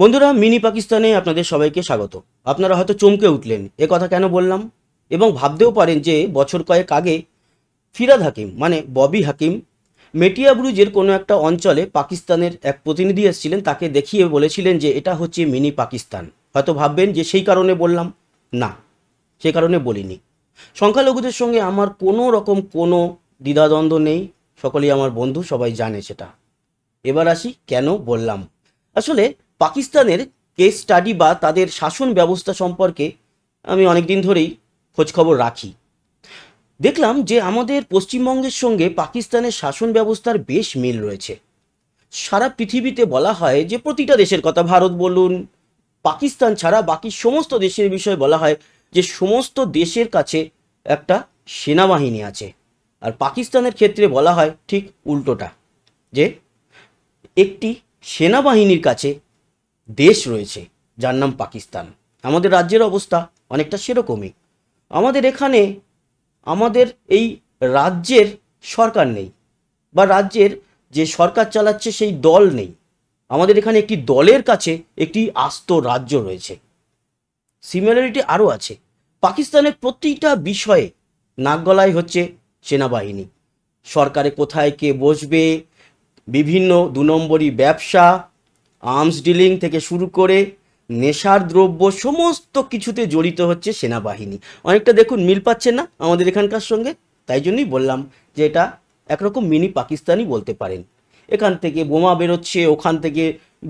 বন্ধুরা মিনি পাকিস্তানে আপনাদের সবাইকে স্বাগত আপনারা হয়তো চমকে উঠলেন এ কথা কেন বললাম এবং ভাবতেও পারেন যে বছর কয়েক আগে ফিরাদ হাকিম মানে ববি হাকিম মেটিয়াব্রুজের কোনো একটা অঞ্চলে পাকিস্তানের এক প্রতিনিধি এসেছিলেন তাকে দেখিয়ে বলেছিলেন যে এটা হচ্ছে মিনি পাকিস্তান হয়তো ভাববেন যে সেই কারণে বললাম না সে কারণে বলিনি সংখ্যালঘুদের সঙ্গে আমার কোনো রকম কোনো দ্বিধাদ্বন্দ্ব নেই সকলেই আমার বন্ধু সবাই জানে সেটা এবার আসি কেন বললাম আসলে পাকিস্তানের কেস স্টাডি বা তাদের শাসন ব্যবস্থা সম্পর্কে আমি অনেক দিন ধরেই খোঁজখবর রাখি দেখলাম যে আমাদের পশ্চিমবঙ্গের সঙ্গে পাকিস্তানের শাসন ব্যবস্থার বেশ মিল রয়েছে সারা পৃথিবীতে বলা হয় যে প্রতিটা দেশের কথা ভারত বলুন পাকিস্তান ছাড়া বাকি সমস্ত দেশের বিষয়ে বলা হয় যে সমস্ত দেশের কাছে একটা সেনাবাহিনী আছে আর পাকিস্তানের ক্ষেত্রে বলা হয় ঠিক উল্টোটা যে একটি সেনাবাহিনীর কাছে দেশ রয়েছে যার নাম পাকিস্তান আমাদের রাজ্যের অবস্থা অনেকটা সেরকমই আমাদের এখানে আমাদের এই রাজ্যের সরকার নেই বা রাজ্যের যে সরকার চালাচ্ছে সেই দল নেই আমাদের এখানে একটি দলের কাছে একটি আস্ত রাজ্য রয়েছে সিমিলারিটি আরও আছে পাকিস্তানের প্রতিটা বিষয়ে নাক গলায় হচ্ছে সেনাবাহিনী সরকারে কোথায় কে বসবে বিভিন্ন দু নম্বরই ব্যবসা আর্মস ডিলিং থেকে শুরু করে নেশার দ্রব্য সমস্ত কিছুতে জড়িত হচ্ছে সেনাবাহিনী অনেকটা দেখুন মিল পাচ্ছেন না আমাদের এখানকার সঙ্গে তাই জন্যই বললাম যে এটা একরকম মিনি পাকিস্তানই বলতে পারেন এখান থেকে বোমা বেরোচ্ছে ওখান থেকে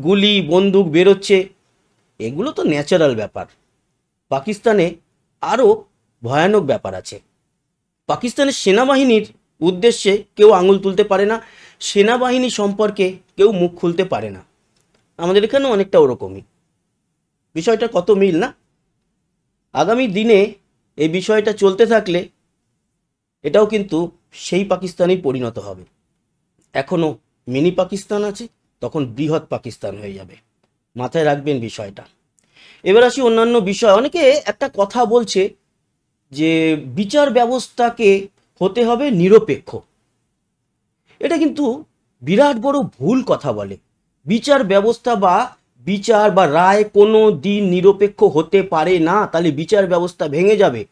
গুলি বন্দুক বেরোচ্ছে এগুলো তো ন্যাচারাল ব্যাপার পাকিস্তানে আরও ভয়ানক ব্যাপার আছে পাকিস্তানের সেনাবাহিনীর উদ্দেশ্যে কেউ আঙুল তুলতে পারে না সেনাবাহিনী সম্পর্কে কেউ মুখ খুলতে পারে না আমাদের এখানেও অনেকটা ওরকমই বিষয়টা কত মিল না আগামী দিনে এই বিষয়টা চলতে থাকলে এটাও কিন্তু সেই পাকিস্তানেই পরিণত হবে এখনও মিনি পাকিস্তান আছে তখন বৃহৎ পাকিস্তান হয়ে যাবে মাথায় রাখবেন বিষয়টা এবার আসি অন্যান্য বিষয় অনেকে একটা কথা বলছে যে বিচার ব্যবস্থাকে হতে হবে নিরপেক্ষ এটা কিন্তু বিরাট বড় ভুল কথা বলে বিচার ব্যবস্থা বা বিচার বা রায় কোনো দিন নিরপেক্ষ হতে পারে না তাহলে বিচার ব্যবস্থা ভেঙে যাবে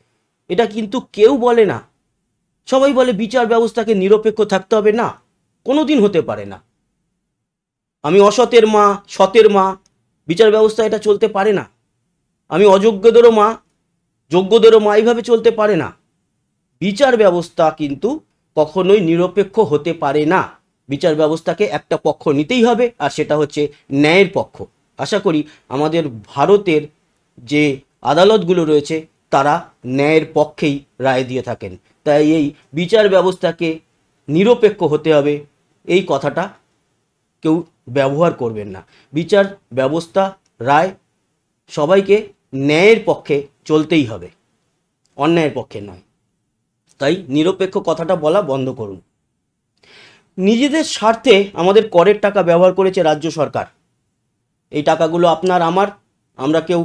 এটা কিন্তু কেউ বলে না সবাই বলে বিচার ব্যবস্থাকে নিরপেক্ষ থাকতে হবে না কোনো দিন হতে পারে না আমি অসতের মা সতের মা বিচার ব্যবস্থা এটা চলতে পারে না আমি অযোগ্যদেরও মা যোগ্যদেরও মা এইভাবে চলতে পারে না বিচার ব্যবস্থা কিন্তু কখনোই নিরপেক্ষ হতে পারে না বিচার ব্যবস্থাকে একটা পক্ষ নিতেই হবে আর সেটা হচ্ছে ন্যায়ের পক্ষ আশা করি আমাদের ভারতের যে আদালতগুলো রয়েছে তারা ন্যায়ের পক্ষেই রায় দিয়ে থাকেন তাই এই বিচার ব্যবস্থাকে নিরপেক্ষ হতে হবে এই কথাটা কেউ ব্যবহার করবেন না বিচার ব্যবস্থা রায় সবাইকে ন্যায়ের পক্ষে চলতেই হবে অন্যায়ের পক্ষে নয় তাই নিরপেক্ষ কথাটা বলা বন্ধ করুন নিজেদের স্বার্থে আমাদের করের টাকা ব্যবহার করেছে রাজ্য সরকার এই টাকাগুলো আপনার আমার আমরা কেউ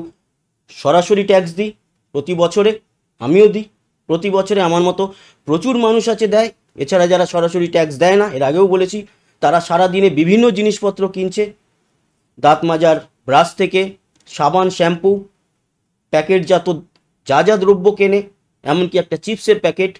সরাসরি ট্যাক্স দিই প্রতি বছরে আমিও দিই প্রতি বছরে আমার মতো প্রচুর মানুষ আছে দেয় এছাড়া যারা সরাসরি ট্যাক্স দেয় না এর আগেও বলেছি তারা সারা দিনে বিভিন্ন জিনিসপত্র কিনছে দাঁত মাজার ব্রাশ থেকে সাবান শ্যাম্পু প্যাকেটজাত যা যা দ্রব্য কেনে এমনকি একটা চিপসের প্যাকেট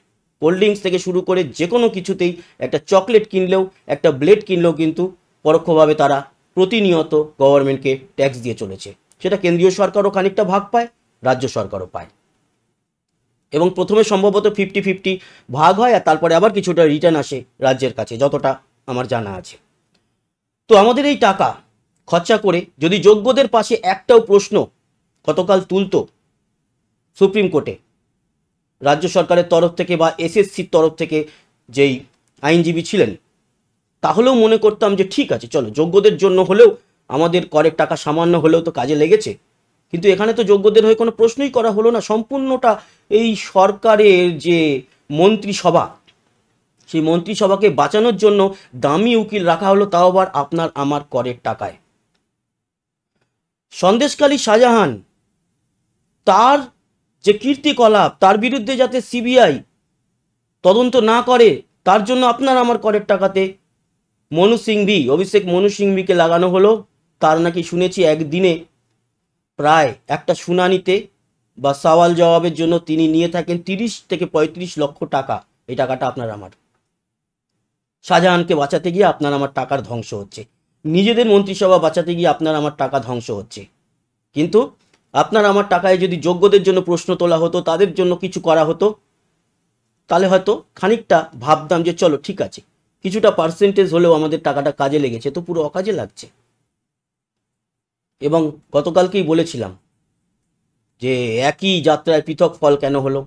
কোল্ড ড্রিঙ্কস থেকে শুরু করে যে কোনো কিছুতেই একটা চকলেট কিনলেও একটা ব্লেড কিনলেও কিন্তু পরোক্ষভাবে তারা প্রতিনিয়ত গভর্নমেন্টকে ট্যাক্স দিয়ে চলেছে সেটা কেন্দ্রীয় সরকারও খানিকটা ভাগ পায় রাজ্য সরকারও পায় এবং প্রথমে সম্ভবত ফিফটি ফিফটি ভাগ হয় আর তারপরে আবার কিছুটা রিটার্ন আসে রাজ্যের কাছে যতটা আমার জানা আছে তো আমাদের এই টাকা খরচা করে যদি যোগ্যদের পাশে একটাও প্রশ্ন গতকাল তুলত সুপ্রিম কোর্টে রাজ্য সরকারের তরফ থেকে বা এসএসসির তরফ থেকে যেই আইনজীবী ছিলেন তাহলেও মনে করতাম যে ঠিক আছে চলো যোগ্যদের জন্য হলেও আমাদের করের টাকা সামান্য হলেও তো কাজে লেগেছে কিন্তু এখানে তো যোগ্যদের হয়ে কোনো প্রশ্নই করা হলো না সম্পূর্ণটা এই সরকারের যে মন্ত্রিসভা সেই মন্ত্রিসভাকে বাঁচানোর জন্য দামি উকিল রাখা হলো তাও আবার আপনার আমার করের টাকায় সন্দেশকালী শাহজাহান তার যে কীর্তিকলাপ তার বিরুদ্ধে যাতে সিবিআই তদন্ত না করে তার জন্য আপনার আমার করের টাকাতে মনু সিংভি অভিষেক মনু সিংভিকে লাগানো হলো তার নাকি শুনেছি একদিনে প্রায় একটা শুনানিতে বা সওয়াল জবাবের জন্য তিনি নিয়ে থাকেন তিরিশ থেকে পঁয়ত্রিশ লক্ষ টাকা এই টাকাটা আপনার আমার শাহজাহানকে বাঁচাতে গিয়ে আপনার আমার টাকার ধ্বংস হচ্ছে নিজেদের মন্ত্রিসভা বাঁচাতে গিয়ে আপনার আমার টাকা ধ্বংস হচ্ছে কিন্তু আপনার আমার টাকায় যদি যোগ্যদের জন্য প্রশ্ন তোলা হতো তাদের জন্য কিছু করা হতো তাহলে হয়তো খানিকটা ভাবতাম যে চলো ঠিক আছে কিছুটা পার্সেন্টেজ হলেও আমাদের টাকাটা কাজে লেগেছে তো পুরো অকাজে লাগছে এবং গতকালকেই বলেছিলাম যে একই যাত্রায় পৃথক ফল কেন হলো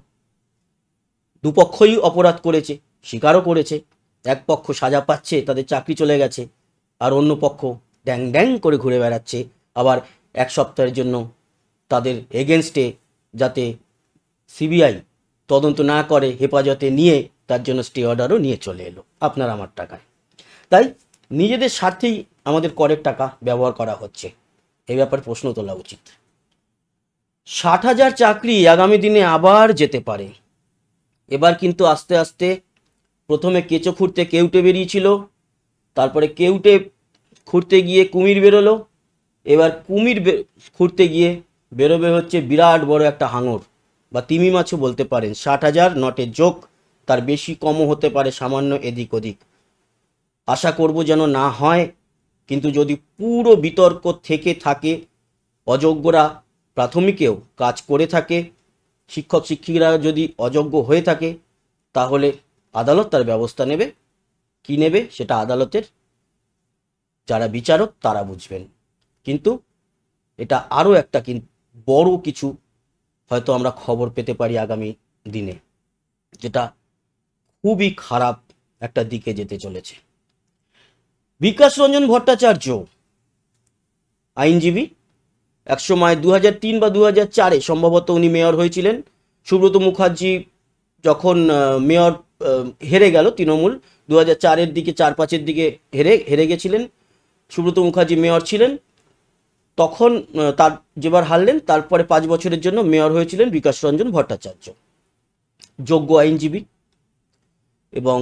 দুপক্ষই অপরাধ করেছে স্বীকারও করেছে এক পক্ষ সাজা পাচ্ছে তাদের চাকরি চলে গেছে আর অন্য পক্ষ ড্যাং ড্যাং করে ঘুরে বেড়াচ্ছে আবার এক সপ্তাহের জন্য তাদের এগেনস্টে যাতে সিবিআই তদন্ত না করে হেফাজতে নিয়ে তার জন্য স্টে অর্ডারও নিয়ে চলে এলো আপনার আমার টাকায় তাই নিজেদের স্বার্থেই আমাদের করের টাকা ব্যবহার করা হচ্ছে এ ব্যাপারে প্রশ্ন তোলা উচিত ষাট হাজার চাকরি আগামী দিনে আবার যেতে পারে এবার কিন্তু আস্তে আস্তে প্রথমে কেঁচো খুঁড়তে কেউটে বেরিয়েছিল তারপরে কেউটে খুঁড়তে গিয়ে কুমির বেরোলো এবার কুমির খুঁড়তে গিয়ে বেরোবে হচ্ছে বিরাট বড় একটা হাঙর বা তিমি মাছও বলতে পারেন ষাট হাজার নটের যোগ তার বেশি কমও হতে পারে সামান্য এদিক ওদিক আশা করব যেন না হয় কিন্তু যদি পুরো বিতর্ক থেকে থাকে অযোগ্যরা প্রাথমিকেও কাজ করে থাকে শিক্ষক শিক্ষিকারা যদি অযোগ্য হয়ে থাকে তাহলে আদালত তার ব্যবস্থা নেবে কি নেবে সেটা আদালতের যারা বিচারক তারা বুঝবেন কিন্তু এটা আরও একটা কিন্তু বড় কিছু হয়তো আমরা খবর পেতে পারি আগামী দিনে যেটা খুবই খারাপ একটা দিকে যেতে চলেছে বিকাশ রঞ্জন ভট্টাচার্য আইনজীবী এক সময় দু তিন বা দু চারে সম্ভবত উনি মেয়র হয়েছিলেন সুব্রত মুখার্জি যখন মেয়র হেরে গেল তৃণমূল দু চারের দিকে চার পাঁচের দিকে হেরে হেরে গেছিলেন সুব্রত মুখার্জি মেয়র ছিলেন তখন তার যেবার হারলেন তারপরে পাঁচ বছরের জন্য মেয়র হয়েছিলেন বিকাশ রঞ্জন ভট্টাচার্য যোগ্য আইনজীবী এবং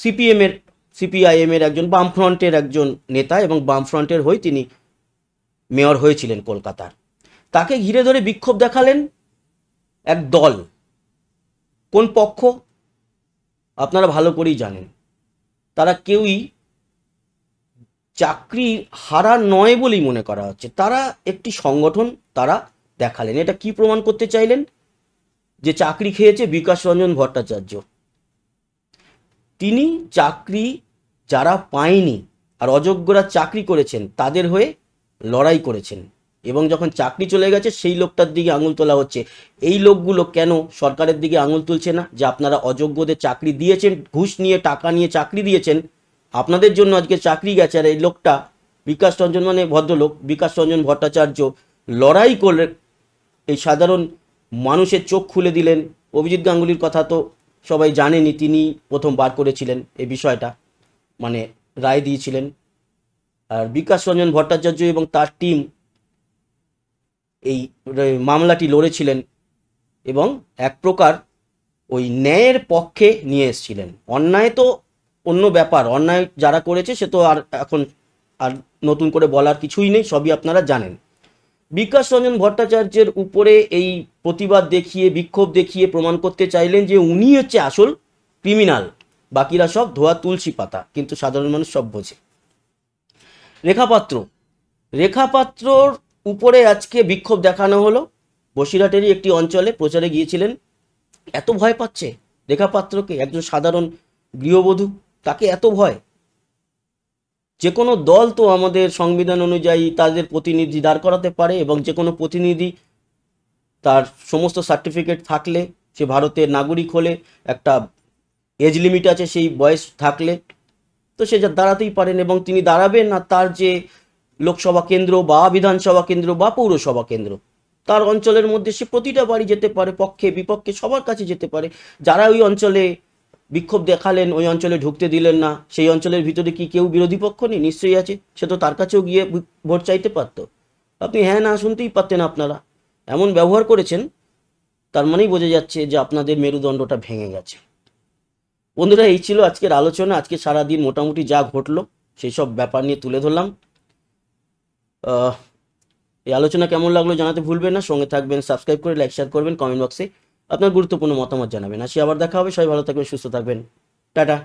সিপিএমের সিপিআইএমের একজন বামফ্রন্টের একজন নেতা এবং বামফ্রন্টের হয়ে তিনি মেয়র হয়েছিলেন কলকাতার তাকে ঘিরে ধরে বিক্ষোভ দেখালেন এক দল কোন পক্ষ আপনারা ভালো করেই জানেন তারা কেউই চাকরি হারা নয় বলেই মনে করা হচ্ছে তারা একটি সংগঠন তারা দেখালেন এটা কি প্রমাণ করতে চাইলেন যে চাকরি খেয়েছে বিকাশ রঞ্জন ভট্টাচার্য তিনি চাকরি যারা পায়নি আর অযোগ্যরা চাকরি করেছেন তাদের হয়ে লড়াই করেছেন এবং যখন চাকরি চলে গেছে সেই লোকটার দিকে আঙুল তোলা হচ্ছে এই লোকগুলো কেন সরকারের দিকে আঙুল তুলছে না যে আপনারা অযোগ্যদের চাকরি দিয়েছেন ঘুষ নিয়ে টাকা নিয়ে চাকরি দিয়েছেন আপনাদের জন্য আজকে চাকরি গেছে আর এই লোকটা বিকাশ রঞ্জন মানে ভদ্রলোক বিকাশ রঞ্জন ভট্টাচার্য লড়াই করে এই সাধারণ মানুষের চোখ খুলে দিলেন অভিজিৎ গাঙ্গুলির কথা তো সবাই জানেনি তিনি প্রথম বার করেছিলেন এই বিষয়টা মানে রায় দিয়েছিলেন আর বিকাশ রঞ্জন ভট্টাচার্য এবং তার টিম এই মামলাটি লড়েছিলেন এবং এক প্রকার ওই ন্যায়ের পক্ষে নিয়ে এসেছিলেন অন্যায় তো অন্য ব্যাপার অন্যায় যারা করেছে সে তো আর এখন আর নতুন করে বলার কিছুই নেই সবই আপনারা জানেন বিকাশ রঞ্জন ভট্টাচার্যের উপরে এই প্রতিবাদ দেখিয়ে বিক্ষোভ দেখিয়ে প্রমাণ করতে চাইলেন যে উনি হচ্ছে আসল ক্রিমিনাল বাকিরা সব ধোয়া তুলসী পাতা কিন্তু সাধারণ মানুষ সব বোঝে রেখাপাত্র রেখাপাত্রর উপরে আজকে বিক্ষোভ দেখানো হলো বসিরহাটেরই একটি অঞ্চলে প্রচারে গিয়েছিলেন এত ভয় পাচ্ছে রেখাপাত্রকে একজন সাধারণ গৃহবধূ তাকে এত ভয় যে কোনো দল তো আমাদের সংবিধান অনুযায়ী তাদের প্রতিনিধি দাঁড় করাতে পারে এবং যে কোনো প্রতিনিধি তার সমস্ত সার্টিফিকেট থাকলে সে ভারতের নাগরিক হলে একটা এজ লিমিট আছে সেই বয়স থাকলে তো সে যা দাঁড়াতেই পারেন এবং তিনি দাঁড়াবেন না তার যে লোকসভা কেন্দ্র বা বিধানসভা কেন্দ্র বা পৌরসভা কেন্দ্র তার অঞ্চলের মধ্যে সে প্রতিটা বাড়ি যেতে পারে পক্ষে বিপক্ষে সবার কাছে যেতে পারে যারা ওই অঞ্চলে বিক্ষোভ দেখালেন ওই অঞ্চলে ঢুকতে দিলেন না সেই অঞ্চলের ভিতরে কি কেউ বিরোধী পক্ষ নেই নিশ্চয়ই আছে সে তো তার কাছেও গিয়ে ভোট চাইতে পারতো আপনি হ্যাঁ না শুনতেই পারতেন আপনারা এমন ব্যবহার করেছেন তার মানেই বোঝা যাচ্ছে যে আপনাদের মেরুদণ্ডটা ভেঙে গেছে বন্ধুরা এই ছিল আজকের আলোচনা আজকে সারাদিন মোটামুটি যা ঘটলো সেই সব ব্যাপার নিয়ে তুলে ধরলাম এই আলোচনা কেমন লাগলো জানাতে ভুলবেন না সঙ্গে থাকবেন সাবস্ক্রাইব করে লাইক শেয়ার করবেন কমেন্ট বক্সে আপনার গুরুত্বপূর্ণ মতামত জানাবেন আসি আবার দেখা হবে সবাই ভালো থাকবেন সুস্থ থাকবেন টাটা